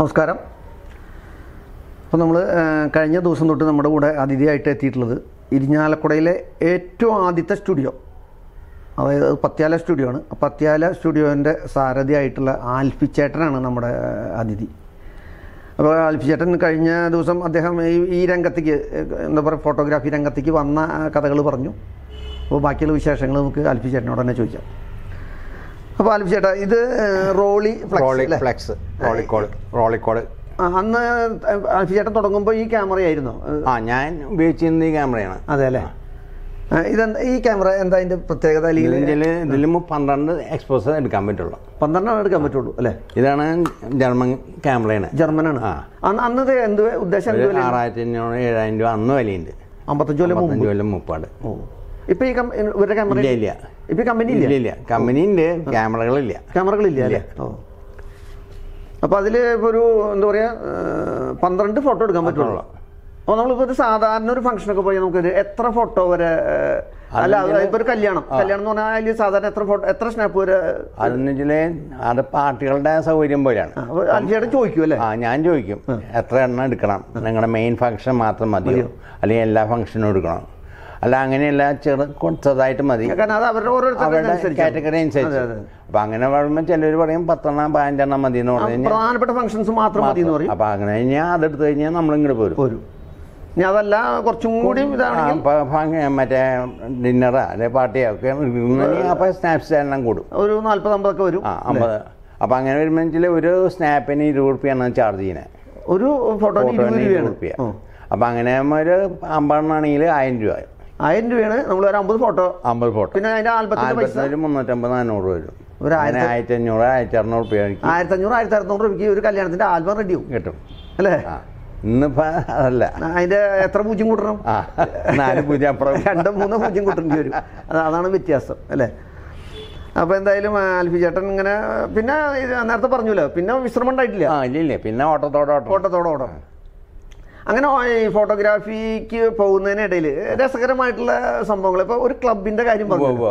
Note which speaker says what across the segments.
Speaker 1: നമസ്കാരം അപ്പോൾ നമ്മൾ കഴിഞ്ഞ ദിവസം തൊട്ട് നമ്മുടെ കൂടെ അതിഥിയായിട്ട് എത്തിയിട്ടുള്ളത് ഇരിഞ്ഞാലക്കുടയിലെ ഏറ്റവും ആദ്യത്തെ സ്റ്റുഡിയോ അതായത് പത്യാല സ്റ്റുഡിയോ ആണ് പത്യാല സ്റ്റുഡിയോൻ്റെ സാരഥിയായിട്ടുള്ള ആൽഫി ചേട്ടനാണ് നമ്മുടെ അതിഥി അപ്പോൾ ആൽഫി ചേട്ടൻ കഴിഞ്ഞ ദിവസം അദ്ദേഹം ഈ ഈ രംഗത്തേക്ക് എന്താ പറയുക ഫോട്ടോഗ്രാഫി രംഗത്തേക്ക് വന്ന കഥകൾ പറഞ്ഞു അപ്പോൾ ബാക്കിയുള്ള വിശേഷങ്ങൾ നമുക്ക് ആൽഫി ചേട്ടനോട് തന്നെ ചോദിക്കാം അപ്പൊ ആലിഫ് ചേട്ടാ ഇത് റോളി റോളി ഫ്ലെക്സ് റോളിക്കോട് അന്ന് ആലിഫ് ചേട്ടൻ തുടങ്ങുമ്പോ ഈ ക്യാമറ ആയിരുന്നു ആ ഞാൻ ഉപയോഗിച്ചിരുന്ന ഈ ക്യാമറയാണ് അതെ അല്ലേ
Speaker 2: ഇതെന്താ ഈ ക്യാമറ എന്താ അതിന്റെ പ്രത്യേകത ഇതിലും പന്ത്രണ്ട് എക്സ്പോസർ എടുക്കാൻ പറ്റുള്ളൂ പന്ത്രണ്ടാണ് എടുക്കാൻ പറ്റുള്ളൂ അല്ലേ ഇതാണ് ജർമ്മൻ ക്യാമറയാണ് ജർമ്മനാണ്
Speaker 1: അന്ന് ഇത് എന്ത് ഉദ്ദേശം ആറായിരത്തി
Speaker 2: അഞ്ഞൂറ് ഏഴായിരം രൂപ അന്ന് വിലയുണ്ട് അമ്പത്തഞ്ചു കൊല്ലം അമ്പത്തഞ്ച് കൊല്ലം മുപ്പാട്
Speaker 1: ഇപ്പൊ ഈ ഇവരുടെ ക്യാമറ ഇല്ല
Speaker 2: ഇപ്പൊ കമ്പനി ഇല്ല ഇല്ല ക്യാമറകളില്ല
Speaker 1: ക്യാമറകളില്ല അല്ലേ അപ്പൊ അതില് ഒരു എന്താ പറയാ പന്ത്രണ്ട് ഫോട്ടോ എടുക്കാൻ പറ്റുള്ളൂ അപ്പൊ നമ്മളിപ്പോ ഒരു സാധാരണ ഒരു ഒക്കെ പോയി നമുക്കൊരു എത്ര ഫോട്ടോ വരെ അല്ല ഇപ്പൊ ഒരു കല്യാണം കല്യാണം എന്ന് പറഞ്ഞാൽ അതിൽ സാധാരണ എത്ര ഫോട്ടോ എത്ര സ്നാപ്പ് വരെ അതെന്ന്
Speaker 2: വെച്ചാൽ അത് പാർട്ടികളുടെ സൗകര്യം പോലെയാണ് അഞ്ചേടെ ചോദിക്കും അല്ലേ ആ ഞാൻ ചോദിക്കും എത്ര എണ്ണം എടുക്കണം നിങ്ങളുടെ മെയിൻ ഫംഗ്ഷൻ മാത്രം മതിയോ അല്ലെങ്കിൽ എല്ലാ ഫംഗ്ഷനും എടുക്കണം അല്ല അങ്ങനെയല്ല ചെറു ചെറുതായിട്ട് മതി കാരണം അത് അവരുടെ ഓരോരുത്തരുടെ കാറ്റഗറി അനുസരിച്ച് അപ്പൊ അങ്ങനെ പറയുമ്പോൾ ചിലർ പറയും പത്തെണ്ണം പതിനഞ്ചെണ്ണം മതി എന്ന് പറഞ്ഞു കഴിഞ്ഞാൽ പ്രധാനപ്പെട്ട ഫംഗ്ഷൻസ് മാത്രം മതി എന്ന് പറയും അപ്പൊ അങ്ങനെ കഴിഞ്ഞാൽ അതെടുത്ത് കഴിഞ്ഞാൽ നമ്മൾ ഇങ്ങോട്ട് പോരും പോരും ഇനി അതല്ല കുറച്ചും കൂടി മറ്റേ ഡിന്നറാ അല്ലെ പാർട്ടിയാ ഒക്കെ അപ്പൊ സ്നാപ്സ് എണ്ണം കൂടും ഒരു നാല്പത് അമ്പതൊക്കെ വരും ആ അമ്പത് അപ്പൊ അങ്ങനെ വരുമ്പോൾ ഒരു സ്നാപ്പിന് ഇരുപത് റുപ്യാണ് ചാർജ് ചെയ്യുന്നത് ഒരു ഫോട്ടോ ഇരുപത് റുപ്യ അപ്പൊ അങ്ങനെ ഒരു അമ്പതെണ്ണാണെങ്കിൽ ആയിരം രൂപ ആയിരം രൂപയാണ് നമ്മൾ ഒരു അമ്പത് ഫോട്ടോ അമ്പത് ഫോട്ടോ പിന്നെ അതിന്റെ ആൽബത്തിന്റെ പൈസ മുന്നൂറ്റമ്പത് നാനൂറ് വരും ഒരു ആയിരത്തി അഞ്ഞൂറ് ആയിരത്തി അറുന്നൂറ് രൂപ ആയിരത്തി അഞ്ഞൂറ് ആയിരത്തി അറുന്നൂറ് രൂപയ്ക്ക് ഒരു കല്യാണത്തിന്റെ ആൽബം റെഡി ആവും കിട്ടും അല്ലേ
Speaker 1: ഇന്നിപ്പോ അതിന്റെ എത്ര പൂജ്യം കൂട്ടണം രണ്ടും പൂജ്യം പൂജ്യം കൂട്ടേണ്ടി വരും അതാണ് വ്യത്യാസം അല്ലേ അപ്പൊ എന്തായാലും ആൽഫി ചേട്ടൻ ഇങ്ങനെ പിന്നെ നേരത്തെ പറഞ്ഞല്ലോ പിന്നെ വിശ്രമം ഉണ്ടായിട്ടില്ല ഇല്ല പിന്നെ ഓട്ടത്തോടെ ഓട്ടം ഓട്ടത്തോടെ ഓടണം അങ്ങനെ ഈ ഫോട്ടോഗ്രാഫിക്ക് പോകുന്നതിനിടയിൽ രസകരമായിട്ടുള്ള സംഭവങ്ങൾ ഇപ്പൊ ഒരു ക്ലബിന്റെ കാര്യം പറഞ്ഞു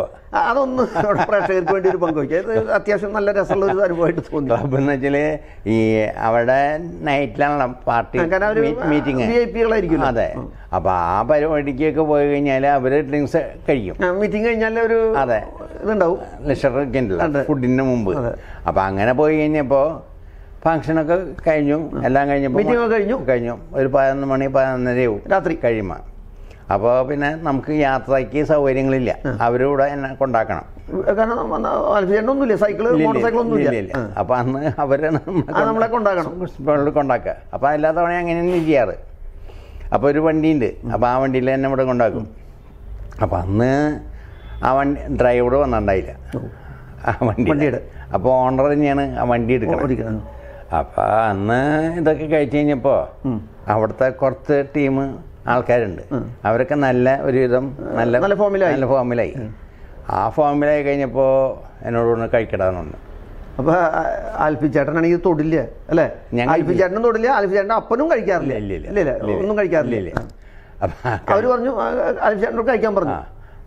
Speaker 1: അതൊന്ന് പ്രേക്ഷകർക്ക് വേണ്ടി ഒരു പങ്കുവയ്ക്കുക അത് അത്യാവശ്യം
Speaker 2: നല്ല രസമുള്ള ഒരു അനുഭവമായിട്ട് തോന്നുന്നു ക്ലബ് എന്ന് വെച്ചാല് ഈ അവിടെ നൈറ്റിലാണ് പാർട്ടി മീറ്റിംഗ് വി അതെ അപ്പൊ ആ പരിപാടിക്കൊക്കെ പോയി കഴിഞ്ഞാൽ അവര് ഡ്രിങ്ക്സ് കഴിക്കും മീറ്റിംഗ് കഴിഞ്ഞാൽ ഒരു അതെ ഇതുണ്ടാവും ഫുഡിന് മുമ്പ് അപ്പൊ അങ്ങനെ പോയി കഴിഞ്ഞപ്പോ ഫങ്ഷനൊക്കെ കഴിഞ്ഞു എല്ലാം കഴിഞ്ഞപ്പോൾ മീറ്റിംഗ് കഴിഞ്ഞു കഴിഞ്ഞു ഒരു പതിനൊന്ന് മണി പതിനൊന്നരയാവും രാത്രി കഴിയുമ്പോൾ അപ്പോൾ പിന്നെ നമുക്ക് യാത്രയ്ക്ക് സൗകര്യങ്ങളില്ല അവരൂടെ എന്നെ കൊണ്ടാക്കണം
Speaker 1: കാരണം മോട്ടോർ
Speaker 2: സൈക്കിൾ അപ്പോൾ അന്ന് അവരെ നമ്മളെ കൊണ്ടാക്കണം കൊണ്ടാക്കുക അപ്പോൾ എല്ലാ തവണ അങ്ങനെയൊന്നും ചെയ്യാറ് അപ്പോൾ ഒരു വണ്ടി ഉണ്ട് അപ്പോൾ ആ വണ്ടിയിൽ എന്നെ ഇവിടെ കൊണ്ടാക്കും അപ്പോൾ അന്ന് ആ വണ്ടി ഡ്രൈവർ വന്നിട്ടുണ്ടായില്ല ആ വണ്ടി അപ്പൊ അപ്പോൾ ഓണർ തന്നെയാണ് ആ വണ്ടി എടുക്കുന്നത് അപ്പൊ അന്ന് ഇതൊക്കെ കഴിച്ചു കഴിഞ്ഞപ്പോ അവിടുത്തെ കുറച്ച് ടീം ആൾക്കാരുണ്ട് അവരൊക്കെ നല്ല ഒരുവിധം നല്ല നല്ല ഫോമിലായി നല്ല ഫോമിലായി ആ ഫോമിലായി കഴിഞ്ഞപ്പോ എന്നോട് ഒന്ന് കഴിക്കടാന്നുണ്ട്
Speaker 1: അപ്പോൾ ആൽഫിച്ചേട്ടനാണെങ്കിൽ തൊടില്ല അല്ലേ
Speaker 2: ആൽഫിച്ചേട്ടനും തൊടില്ല ചേട്ടൻ അപ്പനും കഴിക്കാറില്ല ഇല്ല ഇല്ല ഒന്നും കഴിക്കാറില്ല അവര് അപ്പം അവർ പറഞ്ഞു ആൽഫിച്ചേട്ടനോട് കഴിക്കാൻ പറഞ്ഞു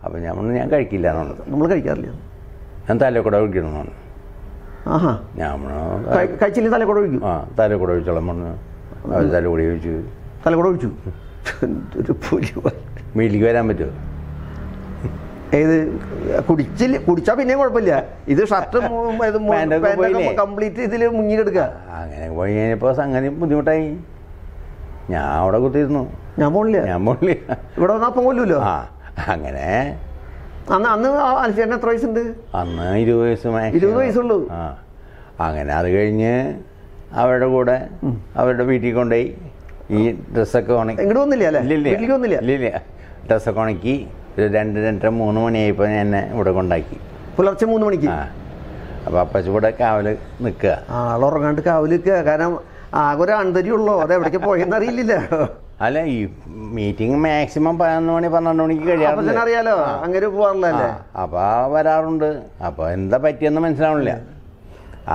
Speaker 2: അപ്പൊ ഞാൻ ഞാൻ കഴിക്കില്ല നമ്മൾ കഴിക്കാറില്ല ഞാൻ തലക്കൂടെ വിളിക്കണമെന്നുണ്ട് ഞാൻ കഴിച്ചില്ല തല കൂടെ ഒഴിക്കും ആ തല കൂടെ ഒഴിച്ചോളം പറഞ്ഞു അവർ തല ഒഴിച്ചു തല കൂടെ ഒഴിച്ചു ഒരു പുലി വീട്ടിലേക്ക് വരാൻ പറ്റുമോ
Speaker 1: ഏത് കുടിച്ചില്ല കുടിച്ചാ പിന്നെ കുഴപ്പമില്ല ഇത് ഷർട്ട്
Speaker 2: കംപ്ലീറ്റ് ഇതിൽ മുങ്ങിയിലെടുക്കുക അങ്ങനെ പോയി കഴിഞ്ഞപ്പോൾ സംഗതി ബുദ്ധിമുട്ടായി ഞാൻ അവിടെ കുത്തിയിരുന്നു ഞാൻ പോണില്ല ഞാൻ പോണില്ല ഇവിടെ വന്നാൽ അപ്പം ആ അങ്ങനെ
Speaker 1: അന്ന് അന്ന് അൽഫിയാറിന് എത്ര വയസ്സുണ്ട്
Speaker 2: അന്ന് ഇരുപത് വയസ്സ് ഇരുപത് വയസ്സുള്ളൂ ആ അങ്ങനെ അത് കഴിഞ്ഞ് അവരുടെ കൂടെ അവരുടെ വീട്ടിൽ കൊണ്ടുപോയി ഈ ഡ്രസ്സൊക്കെ ഉണക്കി ഇങ്ങോട്ട് വന്നില്ല ഇല്ല ഇല്ല ഡ്രസ്സൊക്കെ ഉണക്കി ഒരു രണ്ട് രണ്ടര മൂന്ന് മണിയായപ്പോൾ എന്നെ ഇവിടെ കൊണ്ടാക്കി പുലർച്ചെ മൂന്ന് മണിക്ക് ആ അപ്പോൾ അപ്പച്ച ഇവിടെ കാവൽ നിൽക്കുക ആളുറങ്ങാണ്ട് കാവൽ നിൽക്കുക കാരണം ആകെ ഒരു ഉള്ളോ അത് എവിടേക്ക് പോയെന്ന് അറിയില്ല അല്ല ഈ മീറ്റിംഗ് മാക്സിമം പതിനൊന്ന് മണി പന്ത്രണ്ട് മണിക്ക് കഴിയാറില്ല അറിയാലോ
Speaker 1: അങ്ങനെ പോകാറില്ല
Speaker 2: അപ്പൊ വരാറുണ്ട് അപ്പൊ എന്താ പറ്റിയെന്ന് മനസ്സിലാവണില്ല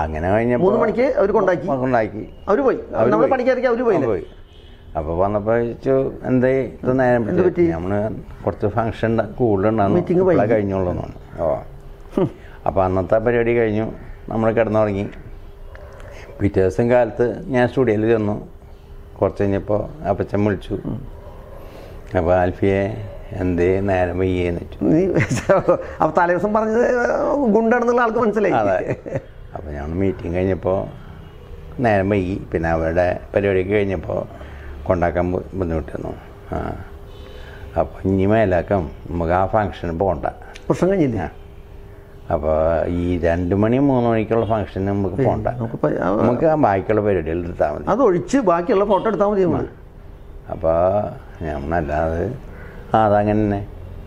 Speaker 2: അങ്ങനെ കഴിഞ്ഞപ്പോൾ മൂന്ന് മണിക്ക് അവർ കൊണ്ടാക്കി കൊണ്ടാക്കി അവർ പോയി നമ്മൾ പണിക്കാരൊക്കെ അവർ പോയി പോയി അപ്പോൾ വന്നപ്പോൾ ചോദിച്ചു എന്തേ ഇത് നേരം പറ്റി നമ്മള് കുറച്ച് ഫംഗ്ഷൻ കൂടുതലുണ്ടായിരുന്നു കഴിഞ്ഞോളൂ ഓ അപ്പോൾ അന്നത്തെ പരിപാടി കഴിഞ്ഞു നമ്മൾ കിടന്നുറങ്ങി പിറ്റേ ദിവസം കാലത്ത് ഞാൻ സ്റ്റുഡിയോയിൽ ചെന്നു കുറച്ച് കഴിഞ്ഞപ്പോൾ അപ്പച്ചൻ വിളിച്ചു അപ്പോൾ ആൽഫിയെ എന്തേ നേരം വയ്യേന്ന് വെച്ചു അപ്പൊ അപ്പോൾ ദിവസം പറഞ്ഞത് ഗുണ്ടാണെന്നുള്ള ആൾക്ക് മനസ്സിലായി അതെ ആണ് മീറ്റിംഗ് കഴിഞ്ഞപ്പോൾ നേരം വൈകി പിന്നെ അവരുടെ പരിപാടി കഴിഞ്ഞപ്പോൾ കൊണ്ടാക്കാൻ ബുദ്ധിമുട്ടുന്നു ആ അപ്പോൾ ഇനി മേലാക്കം നമുക്ക് ആ ഫങ്ഷന് പോകണ്ട പ്രശ്നം കഴിഞ്ഞില്ല അപ്പോൾ ഈ രണ്ട് മണി മൂന്ന് മണിക്കുള്ള ഫംഗ്ഷൻ നമുക്ക് പോകണ്ട നമുക്ക് ബാക്കിയുള്ള പരിപാടികൾ എടുത്താൽ മതി അത് ഒഴിച്ച് ബാക്കിയുള്ള ഫോട്ടോ എടുത്താൽ മതി അപ്പോൾ ആ അതങ്ങനെ തന്നെ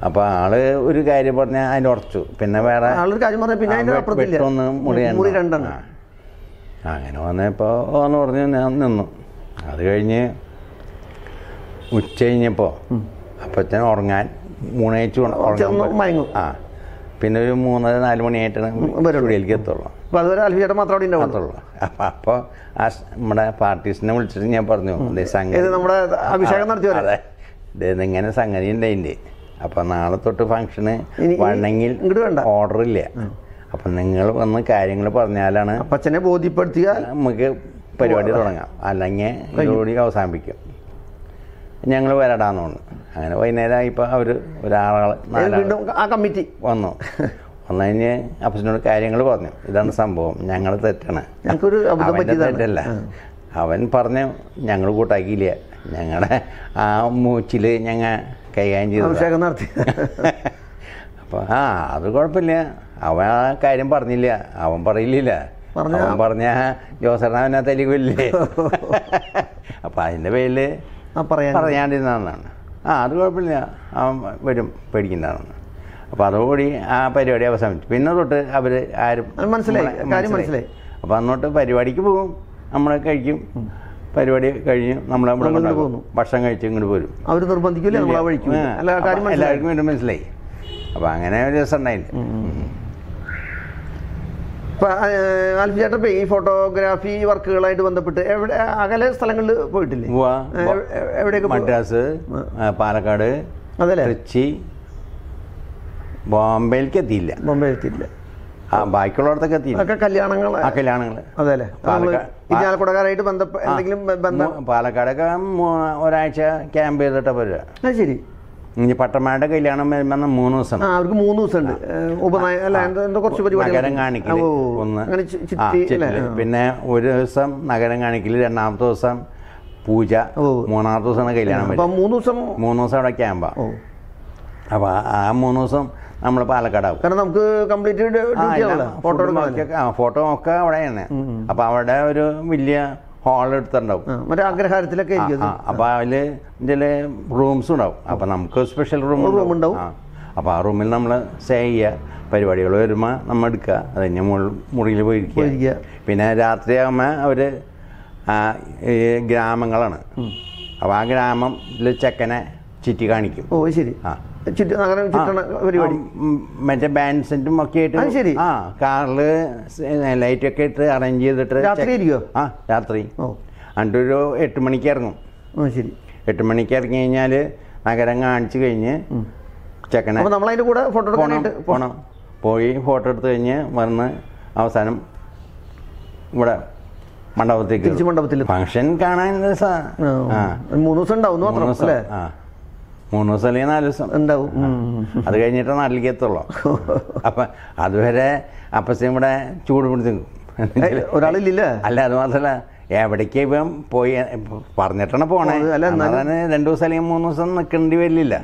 Speaker 2: അപ്പോൾ ആള് ഒരു കാര്യം പറഞ്ഞ അതിന് ഉറച്ചു പിന്നെ വേറെ കാര്യം പിന്നെ അങ്ങനെ വന്നപ്പോൾ ഓന്ന് പറഞ്ഞ് ഞാൻ നിന്നു അത് കഴിഞ്ഞ് ഉച്ച കഴിഞ്ഞപ്പോ അപ്പച്ചൻ ഉറങ്ങാൻ മൂന്നയച്ച് ആ പിന്നെ ഒരു മൂന്നര നാല് മണിയായിട്ടാണ് വെളിയിലേക്ക് എത്തുള്ളൂ അപ്പോൾ മാത്രം അവിടെ അപ്പോൾ ആ നമ്മുടെ പാർട്ടീസിനെ വിളിച്ചിട്ട് ഞാൻ പറഞ്ഞു സംഗതി നമ്മുടെ അഭിഷേകം നടത്തി ഇങ്ങനെ സംഗതി ഉണ്ട് അപ്പൊ നാളെ തൊട്ട് ഫംഗ്ഷന് വന്നെങ്കിൽ ഓർഡർ ഇല്ല അപ്പൊ നിങ്ങൾ വന്ന് കാര്യങ്ങൾ പറഞ്ഞാലാണ് അപ്പച്ചനെ ബോധ്യപ്പെടുത്തിയ നമുക്ക് പരിപാടി തുടങ്ങാം അല്ലെങ്കിൽ പരിപാടി അവസാനിപ്പിക്കും ഞങ്ങൾ വരടാന്ന് പറഞ്ഞു അങ്ങനെ വൈകുന്നേരം അവര് അവർ ഒരാളെ ആ കമ്മിറ്റി വന്നു വന്നുകഴിഞ്ഞ് അപ്പച്ചനോട് കാര്യങ്ങൾ പറഞ്ഞു ഇതാണ് സംഭവം ഞങ്ങൾ തെറ്റാണ് ഞങ്ങൾക്കൊരു തെറ്റല്ല അവൻ പറഞ്ഞു ഞങ്ങൾ കൂട്ടാക്കിയില്ല ഞങ്ങളുടെ ആ മൂച്ചില് ഞങ്ങൾ കൈകാര്യം ചെയ്തു നടത്തി അപ്പോൾ ആ അത് കുഴപ്പമില്ല അവൻ ആ കാര്യം പറഞ്ഞില്ല അവൻ പറയില്ല അവൻ പറഞ്ഞ ജോസറിനെ തെളിവില്ലേ അപ്പം അതിൻ്റെ പേരിൽ പറയാണ്ടിരുന്നാണ് ആ അത് കുഴപ്പമില്ല അവൻ വരും പേടിക്കുന്നതാണെന്ന് അപ്പോൾ അതോടുകൂടി ആ പരിപാടി അവസാനിച്ചു പിന്നെ തൊട്ട് അവർ ആരും മനസ്സിലായി കാര്യം മനസ്സിലായി അപ്പോൾ അന്നോട്ട് പരിപാടിക്ക് പോകും നമ്മൾ കഴിക്കും പരിപാടി കഴിഞ്ഞ് നമ്മൾ പോകുന്നു ഭക്ഷണം കഴിച്ച് ഇങ്ങോട്ട് പോരും അവർ
Speaker 1: നിർബന്ധിക്കില്ല എല്ലാവർക്കും
Speaker 2: വേണ്ടി മനസ്സിലായി അപ്പൊ അങ്ങനെ ഒരു രസം ഉണ്ടായില്ല
Speaker 1: ആൽഫി ചേട്ടൻ ഈ ഫോട്ടോഗ്രാഫി വർക്കുകളായിട്ട് ബന്ധപ്പെട്ട് എവിടെ അകലെ സ്ഥലങ്ങളിൽ പോയിട്ടില്ലേ
Speaker 2: എവിടെയൊക്കെ മദ്രാസ് പാലക്കാട് അതല്ലേ കൊച്ചി ബോംബെയിലേക്ക് എത്തിയില്ല ബോംബെ എത്തിയില്ല ആ ബാക്കിയുള്ളവർക്കൊക്കെ എത്തി ഒക്കെ
Speaker 1: കല്യാണങ്ങൾ ആ
Speaker 2: കല്യാണങ്ങൾ അതെല്ലേ ഇഞ്ഞാലക്കുടക്കാരായിട്ട് ബന്ധപ്പെട്ട എന്തെങ്കിലും ബന്ധം പാലക്കാടൊക്കെ ഒരാഴ്ച ക്യാമ്പ് ചെയ്തിട്ട് പോരുക അത് ശരി ഇനി പട്ടമാരുടെ കല്യാണം വരുമ്പോൾ മൂന്ന് ദിവസം അവർക്ക് മൂന്ന് ദിവസം ഉണ്ട് കുറച്ച് നഗരം കാണിക്കൽ ഒന്ന് പിന്നെ ഒരു ദിവസം നഗരം കാണിക്കൽ രണ്ടാമത്തെ ദിവസം പൂജ മൂന്നാമത്തെ ദിവസമാണ് കല്യാണം മൂന്ന് ദിവസം മൂന്ന് ദിവസം അവിടെ ക്യാമ്പാ അപ്പോൾ ആ മൂന്ന് ദിവസം പാലക്കാട് പാലക്കാടാവും കാരണം നമുക്ക് കംപ്ലീറ്റ് ഫോട്ടോ ആ ഫോട്ടോ ഒക്കെ അവിടെ തന്നെ അപ്പൊ അവിടെ ഒരു വലിയ ഹാൾ എടുത്തിട്ടുണ്ടാവും മറ്റേ അഗ്രഹാരത്തിലൊക്കെ അപ്പൊ അതില് ഇതില് റൂംസ് ഉണ്ടാവും അപ്പൊ നമുക്ക് സ്പെഷ്യൽ റൂം റൂം ഉണ്ടാവും അപ്പൊ ആ റൂമിൽ നമ്മൾ സ്റ്റേ ചെയ്യുക പരിപാടികൾ വരുമ്പോൾ നമ്മൾ എടുക്കുക അത് കഴിഞ്ഞ് മുറിയിൽ പോയിരിക്കുക പിന്നെ രാത്രിയാകുമ്പോൾ അവർ ഈ ഗ്രാമങ്ങളാണ് അപ്പോൾ ആ ഗ്രാമത്തിൽ ചെക്കനെ ചുറ്റി കാണിക്കും ഓ ശരി ആ അങ്ങനെ ചിത്രണ പരിപാടി മറ്റേ ബാൻഡ് സെറ്റും ഒക്കെ ആയിട്ട് ശരി ആ കാറില് ലൈറ്റ് ഒക്കെ ഇട്ട് അറേഞ്ച് ചെയ്തിട്ട് രാത്രി ആ രാത്രി എന്നിട്ടൊരു എട്ട് മണിക്ക് ഇറങ്ങും ശരി എട്ട് മണിക്ക് ഇറങ്ങി കഴിഞ്ഞാൽ നഗരം കാണിച്ചു കഴിഞ്ഞ് ചെക്കനെ നമ്മളതിൻ്റെ കൂടെ ഫോട്ടോ പോകണം പോണം പോയി ഫോട്ടോ എടുത്തു കഴിഞ്ഞ് വന്ന് അവസാനം ഇവിടെ മണ്ഡപത്തേക്ക് മണ്ഡപത്തിൽ ഫംഗ്ഷൻ കാണാൻ
Speaker 1: മൂന്ന് ദിവസം ഉണ്ടാവും മാത്രം അല്ലേ
Speaker 2: മൂന്ന് ദിവസം അല്ലെങ്കിൽ നാല് ദിവസം ഉണ്ടാവും അത് കഴിഞ്ഞിട്ട് നാട്ടിലേക്ക് എത്തുള്ളൂ അപ്പം അതുവരെ അപ്പസ്യം ഇവിടെ ചൂട് പിടിച്ചു ഒരാളില്ല അല്ല അത് മാത്രമല്ല എവിടേക്ക് ഇപ്പം പോയി പറഞ്ഞിട്ടാണ് പോണേ അതാണ് രണ്ടു ദിവസം അല്ലെങ്കിൽ മൂന്ന് ദിവസം നിൽക്കേണ്ടി വരില്ല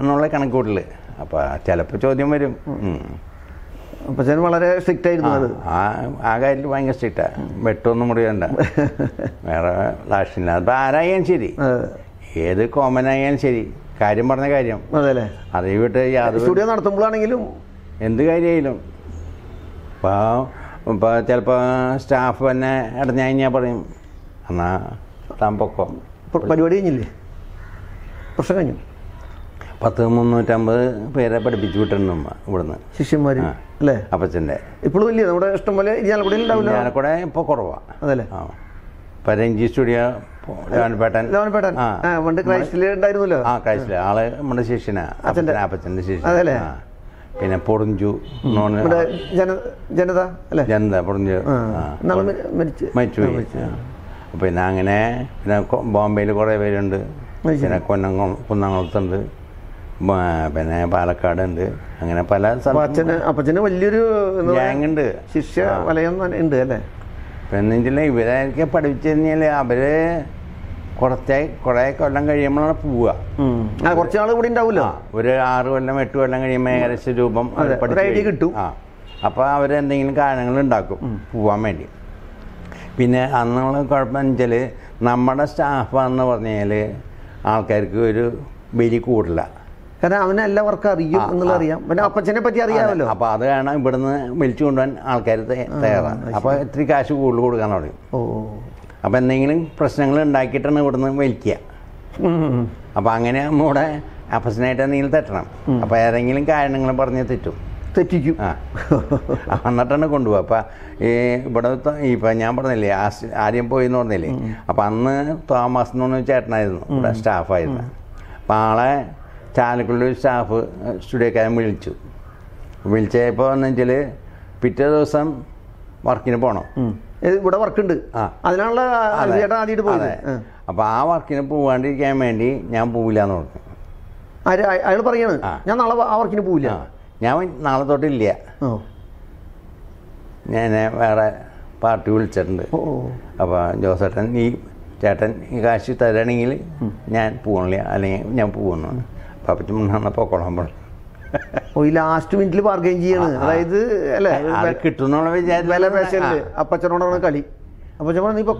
Speaker 2: എന്നുള്ള കണക്കൂട്ടിൽ അപ്പം ചിലപ്പോൾ ചോദ്യം വരും അപ്പച്ചൻ വളരെ സ്ട്രിക്റ്റ് ആയിരുന്നു അത് ആ ആ കാര്യത്തിൽ ഭയങ്കര സ്ട്രിക്റ്റാണ് വെട്ടൊന്നും മുടിയണ്ട വേറെ ലാഷില്ല അപ്പം ആരായാലും ശരി ഏത് കോമൻ ആയാലും ശരി കാര്യം പറഞ്ഞ കാര്യം അതെല്ലേ അറിവിട്ട് സ്റ്റുഡിയോ
Speaker 1: നടത്തുമ്പോഴാണെങ്കിലും
Speaker 2: എന്ത് കാര്യമായാലും ഇപ്പോൾ ഇപ്പോൾ ചിലപ്പോൾ സ്റ്റാഫ് തന്നെ ഇടഞ്ഞു കഴിഞ്ഞാൽ പറയും എന്നാ താൻ പൊക്കോ പരിപാടി കഴിഞ്ഞില്ലേ പ്രശ്നം കഴിഞ്ഞു പത്ത് മുന്നൂറ്റമ്പത് പേരെ പഠിപ്പിച്ചു അമ്മ ഇവിടുന്ന് ശിഷ്യന്മാർ അല്ലേ അപ്പച്ചൻ്റെ
Speaker 1: ഇപ്പോഴും വലിയ നമ്മുടെ ഇഷ്ടം പോലെ ഇരിഞ്ഞാലക്കുടയിൽ ഉണ്ടാവില്ല ഇരിഞ്ഞാലക്കുട
Speaker 2: ഇപ്പോൾ കുറവാണ് അതല്ലേ ആ ഇപ്പം രഞ്ജി സ്റ്റുഡിയോ ലോനപ്പേട്ടൻ ആ നമ്മുടെ ശിഷ്യനാ അച്ഛൻ്റെ അപ്പച്ചൻ്റെ പിന്നെ പൊറിഞ്ചു ജനത അല്ലേ ജനത പൊറിഞ്ചു മരിച്ചു പിന്നെ അങ്ങനെ പിന്നെ ബോംബെയിൽ കുറെ പേരുണ്ട് പിന്നെ കൊന്നങ്ങ കുന്നംകുളത്തുണ്ട് പിന്നെ പാലക്കാട് ഉണ്ട് അങ്ങനെ പല അച്ഛന് അപ്പച്ചന് വലിയൊരു ഉണ്ട് ശിഷ്യ വലയം ഉണ്ട് അല്ലേ പിന്നെ ഇവരെ പഠിപ്പിച്ചു കഴിഞ്ഞാൽ അവര് കുറച്ചേ കുറെ കൊല്ലം കഴിയുമ്പോഴാണ് പോവുക കുറച്ച് നാൾ കൂടി ഉണ്ടാവില്ല ഒരു ആറ് കൊല്ലം എട്ട് കൊല്ലം കഴിയുമ്പോൾ ഏകദേശം രൂപം ഐഡിയ കിട്ടും ആ അപ്പോൾ അവരെന്തെങ്കിലും കാരണങ്ങൾ ഉണ്ടാക്കും പോവാൻ വേണ്ടി പിന്നെ അന്നുള്ള കുഴപ്പമെന്ന് വെച്ചാൽ നമ്മുടെ എന്ന് പറഞ്ഞാൽ ആൾക്കാർക്ക് ഒരു ബലി കൂടില്ല കാരണം അവനെ അറിയും എന്നുള്ള അറിയാം പിന്നെ അപ്പച്ചനെ പറ്റി അറിയാമല്ലോ അപ്പൊ അത് കാരണം ഇവിടുന്ന് വിളിച്ചു കൊണ്ടുപോകാൻ ആൾക്കാർ തയ്യാറാണ് അപ്പൊ ഇത്തിരി കാശ് കൂടുതൽ കൊടുക്കാൻ തുടങ്ങി ഓ അപ്പോൾ എന്തെങ്കിലും പ്രശ്നങ്ങൾ ഉണ്ടാക്കിയിട്ടാണ് ഇവിടുന്ന് വലിക്കുക അപ്പോൾ അങ്ങനെ നമ്മുടെ അപ്പസനായിട്ട് എന്തെങ്കിലും തെറ്റണം അപ്പോൾ ഏതെങ്കിലും കാരണങ്ങൾ പറഞ്ഞ് തെറ്റും തെറ്റിക്കും ആ എന്നിട്ടാണ് കൊണ്ടുപോകുക അപ്പം ഈ ഇവിടെ ഇപ്പം ഞാൻ പറഞ്ഞില്ലേ ആദ്യം പോയി എന്ന് പറഞ്ഞില്ലേ അപ്പം അന്ന് തോമസ് എന്ന് പറഞ്ഞ ചേട്ടനായിരുന്നു ഇവിടെ സ്റ്റാഫായിരുന്നു അപ്പം ആളെ ചാലക്കുള്ളിൽ സ്റ്റാഫ് സ്റ്റുഡിയോക്കാരൻ വിളിച്ചു വിളിച്ചപ്പോൾ എന്ന് വെച്ചാൽ പിറ്റേ ദിവസം വർക്കിന് പോകണം ഇവിടെ വർക്കുണ്ട് അതിനുള്ള ചേട്ടാ ആദ്യമായിട്ട് പോയത് അപ്പൊ ആ വർക്കിന് പോവാണ്ടിരിക്കാൻ വേണ്ടി ഞാൻ പോവില്ല എന്ന് പറഞ്ഞു അയാൾ പറയാണ് ഞാൻ നാളെ ആ വർക്കിന് പോവില്ല ഞാൻ നാളെ തൊട്ടില്ല ഞാൻ വേറെ പാർട്ടി വിളിച്ചിട്ടുണ്ട് അപ്പോൾ ജോസേട്ടൻ നീ ചേട്ടൻ ഈ കാശ് തരാണെങ്കിൽ ഞാൻ പോകണില്ല അല്ലെങ്കിൽ ഞാൻ പോകുന്നു അപ്പൊ അപ്പം മുന്നാണ് പോക്കോളാൻ പോകണം
Speaker 1: ഈ ലാസ്റ്റ് മിനിറ്റിൽ ബാർഗെയിൻ ചെയ്യാണ് അതായത് അല്ലേ കിട്ടുന്നോളെ വില പേശല്ലേ അപ്പച്ചനോടാണ് കളി അപ്പച്ചനോട് നീ ഇപ്പൊ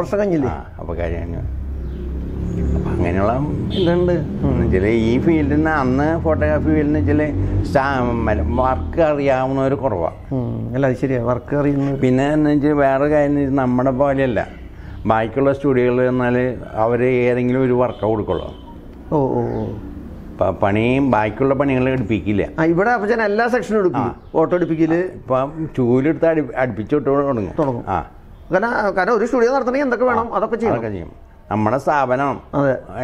Speaker 2: പ്രശ്നം കഴിഞ്ഞില്ലേ അപ്പൊ കാര്യം അങ്ങനെയുള്ള ഇതുണ്ട് ചില ഈ ഫീൽഡിൽ നിന്ന് അന്ന് ഫോട്ടോഗ്രാഫി ഫീൽഡിൽ ചില വർക്ക് അറിയാവുന്നവർ കുറവാണ് അല്ല അത് ശരിയാണ് വർക്ക് അറിയുന്നത് പിന്നെ എന്ന് വെച്ചാൽ വേറെ കാര്യം നമ്മുടെ പോലെയല്ല ബാക്കിയുള്ള സ്റ്റുഡിയോകളിൽ എന്നാൽ അവർ ഏതെങ്കിലും ഒരു വർക്ക് കൊടുക്കുള്ളൂ ഓ ഓ പണിയും ബാക്കിയുള്ള പണികളും എടുപ്പിക്കില്ല ഇവിടെ അപ്പച്ചൻ എല്ലാ സെക്ഷനും എടുക്കും ഓട്ടോ എടുപ്പിക്കല് ഇപ്പം ചൂലെടുത്ത് അടി അടുപ്പിച്ചോട്ട് തുടങ്ങും തുടങ്ങും ആ കാരണം കാരണം ഒരു സ്റ്റുഡിയോ നടത്തണമെങ്കിൽ എന്തൊക്കെ വേണം അതൊക്കെ ചെയ്യും നമ്മുടെ സ്ഥാപനം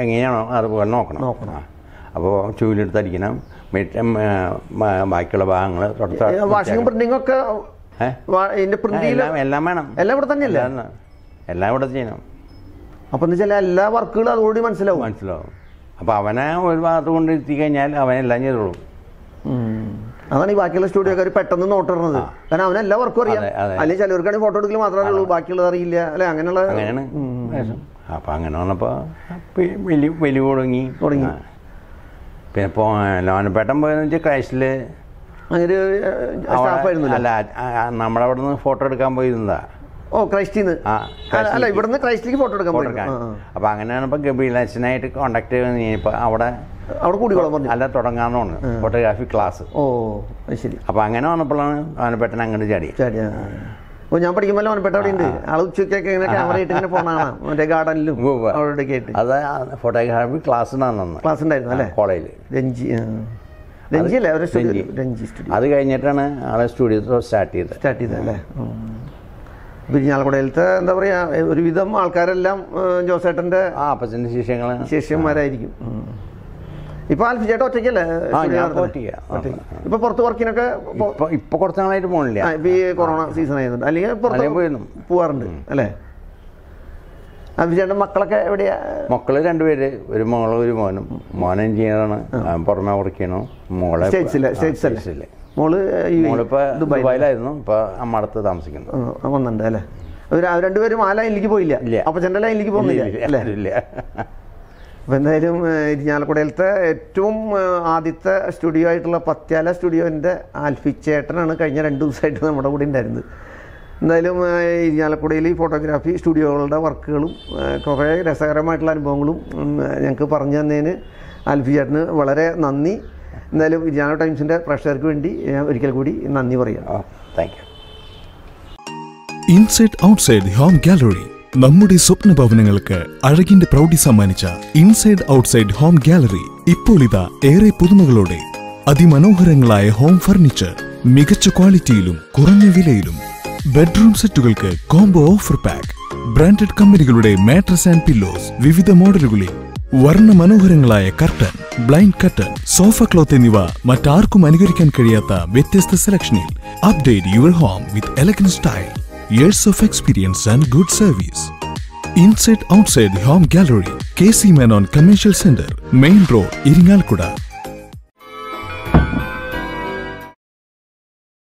Speaker 2: എങ്ങനെയാണോ അതുപോലെ നോക്കണം നോക്കണം അപ്പോൾ ചൂലെടുത്ത് അടിക്കണം ചൂലെടുത്തടിക്കണം ബാക്കിയുള്ള ഭാഗങ്ങൾ വാഷിംഗ് പ്രിന്റിംഗ് ഒക്കെ എല്ലാം വേണം എല്ലാം ഇവിടെ തന്നെയല്ലേ എല്ലാം ഇവിടെ ചെയ്യണം അപ്പം എന്ന് വെച്ചാൽ എല്ലാ വർക്കുകളും അതുകൂടി മനസ്സിലാവും മനസ്സിലാവും അപ്പൊ അവനെ ഒരു ഭാഗത്ത് കൊണ്ട് കഴിഞ്ഞാൽ അവനെല്ലാം ചെയ്തോളും
Speaker 1: അതാണ് ഈ ബാക്കിയുള്ള സ്റ്റുഡിയോക്കാർ പെട്ടെന്ന് നോട്ടിടുന്നത്
Speaker 2: കാരണം അവന് എല്ലാ വർക്കും അറിയാം അല്ലെങ്കിൽ
Speaker 1: ചിലവർക്കാണെങ്കിൽ ഫോട്ടോ എടുക്കൽ മാത്രമേ ഉള്ളൂ ബാക്കിയുള്ളത് അറിയില്ല അല്ലെ അങ്ങനെയുള്ള അങ്ങനെയാണ്
Speaker 2: അപ്പം അങ്ങനെ വന്നപ്പോ വലിയ തുടങ്ങി തുടങ്ങി പിന്നെ ലോനപ്പേട്ടൻ പോയെന്ന് വെച്ചാൽ ക്രൈസിൽ അങ്ങനെ അല്ല നമ്മളവിടെ നിന്ന് ഫോട്ടോ എടുക്കാൻ പോയിരുന്നതാ ഓ ക്രൈസ്റ്റിന്ന് അല്ല ഇവിടുന്ന് ക്രൈസ്റ്റിലേക്ക് ഫോട്ടോ എടുക്കാൻ അപ്പൊ അങ്ങനെയാണ് ഇപ്പൊ ഗബീലച്ചനായിട്ട് കോണ്ടാക്ട് ചെയ്യുന്നത് അവിടെ അവിടെ കൂടി പറഞ്ഞു അല്ല തുടങ്ങാന്നാണ് ഫോട്ടോഗ്രാഫി ക്ലാസ് ഓ ശരി അപ്പൊ അങ്ങനെ വന്നപ്പോഴാണ് അവനപ്പെട്ടൻ അങ്ങോട്ട് ചാടി ചാടിയാ ഓ ഞാൻ പഠിക്കുമ്പോൾ അവനപ്പെട്ട അവിടെ ഉണ്ട് ആൾ ഉച്ചയ്ക്കൊക്കെ ഇങ്ങനെ ക്യാമറ ഇട്ട് ഇങ്ങനെ പോണാണ് മറ്റേ ഗാർഡനിലും അവിടെയൊക്കെ ആയിട്ട് അത് ഫോട്ടോഗ്രാഫി ക്ലാസ് ഉണ്ടായിരുന്നു ക്ലാസ് ഉണ്ടായിരുന്നു അല്ലേ കോളേജിൽ
Speaker 1: രഞ്ജി രഞ്ജി അല്ലേ അവരുടെ സ്റ്റുഡിയോ രഞ്ജി
Speaker 2: സ്റ്റുഡിയോ അത് കഴിഞ്ഞിട്ടാണ് ആളെ സ്റ്റുഡിയോ സ്റ്റാർട്ട് ചെയ്തത് സ്റ്റാർട്ട് ചെയ്തത് അല്ലേ
Speaker 1: അപ്പോൾ എന്താ പറയാ ഒരുവിധം ആൾക്കാരെല്ലാം ജോസേട്ടന്റെ ആ ശിഷ്യന്മാരായിരിക്കും ഇപ്പൊ ആൽഫി ചേട്ടൻ ഒറ്റയ്ക്കല്ലേ ഇപ്പൊ പുറത്ത് വർക്കിനൊക്കെ ഇപ്പൊ കുറച്ച് നാളായിട്ട് പോകണില്ല ഇപ്പൊ ഈ കൊറോണ സീസൺ ആയതുകൊണ്ട് അല്ലെങ്കിൽ പോവാറുണ്ട് അല്ലേ ആൽഫി ചേട്ടൻ മക്കളൊക്കെ എവിടെയാ
Speaker 2: മക്കള് രണ്ടുപേര് ഒരു മോളും ഒരു മോനും മോൻ ആണ് പുറമെ വർക്ക് ചെയ്യണോ മോളെ സ്റ്റേറ്റ്സില്ല സ്റ്റേറ്റ്സ് അല്ലേ
Speaker 1: മോള് ദുബായിലായിരുന്നു
Speaker 2: ഇപ്പൊ അമ്മടത്ത്
Speaker 1: താമസിക്കുന്നു വന്നിട്ടുണ്ട് അല്ലെ രണ്ടുപേരും ആ ലൈനിലേക്ക് പോയില്ല ജനറൽ ലൈനിലേക്ക് പോകുന്നില്ല അല്ലേ എന്തായാലും ഇരിഞ്ഞാലക്കുടയിലത്തെ ഏറ്റവും ആദ്യത്തെ സ്റ്റുഡിയോ ആയിട്ടുള്ള പത്യാല സ്റ്റുഡിയോൻ്റെ ആൽഫിച്ചേട്ടനാണ് കഴിഞ്ഞ രണ്ട് ദിവസമായിട്ട് നമ്മുടെ കൂടെ ഉണ്ടായിരുന്നത് എന്തായാലും ഇരിഞ്ഞാലക്കുടയിൽ ഈ ഫോട്ടോഗ്രാഫി സ്റ്റുഡിയോകളുടെ വർക്കുകളും കുറേ രസകരമായിട്ടുള്ള അനുഭവങ്ങളും ഞങ്ങൾക്ക് പറഞ്ഞു തന്നതിന് ആൽഫി ചേട്ടന് വളരെ നന്ദി എന്നാലും ജാനോ ടൈംസിന്റെ പ്രേക്ഷകർക്ക് വേണ്ടി ഞാൻ ഒരിക്കൽ കൂടി നന്ദി പറയാം thank you inside outside home gallery നമ്മുടെ സ്വപ്ന ഭവനങ്ങൾക്ക് അഴകിന്റെ പ്രൗഢി സമ്മാനിച്ച ഇൻസൈഡ് ഔട്ട്സൈഡ് ഹോം ഗാലറി ഇപ്പോൾ ഇതാ ഏറെ പുതുമകളോടെ അതിമനോഹരങ്ങളായ ഹോം ഫർണിച്ചർ മികച്ച ക്വാളിറ്റിയിലും കുറഞ്ഞ വിലയിലും ബെഡ്റൂം സെറ്റുകൾക്ക് കോംബോ ഓഫർ പാക്ക് ബ്രാൻഡഡ് കമ്പനികളുടെ മാട്രസ് ആൻഡ് പില്ലോസ് വിവിധ മോഡലുകളിൽ വർണ്ണമനോഹരങ്ങളായ curtain blind curtain sofa cloth എന്നിവ മറ്റാർക്കും അനുകരിക്കാൻ കഴിയാത്ത വ്യത്യസ്ത സെലക്ഷനിൽ update your home with elegant style years of experience and good service inside outside home gallery K C Menon commercial centre main road Irinjalakuda